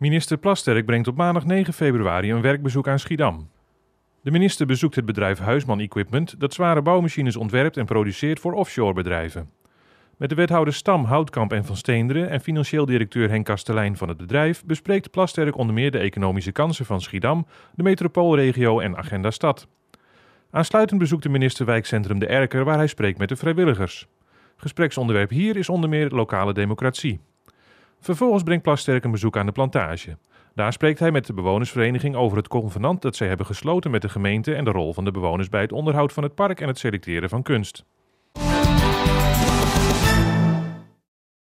Minister Plasterk brengt op maandag 9 februari een werkbezoek aan Schiedam. De minister bezoekt het bedrijf Huisman Equipment, dat zware bouwmachines ontwerpt en produceert voor offshore bedrijven. Met de wethouders Stam, Houtkamp en Van Steenderen en financieel directeur Henk Kastelein van het bedrijf bespreekt Plasterk onder meer de economische kansen van Schiedam, de metropoolregio en Agenda Stad. Aansluitend bezoekt de minister wijkcentrum De Erker waar hij spreekt met de vrijwilligers. Gespreksonderwerp hier is onder meer lokale democratie. Vervolgens brengt Plasterk een bezoek aan de plantage. Daar spreekt hij met de bewonersvereniging over het convenant dat zij hebben gesloten met de gemeente en de rol van de bewoners bij het onderhoud van het park en het selecteren van kunst.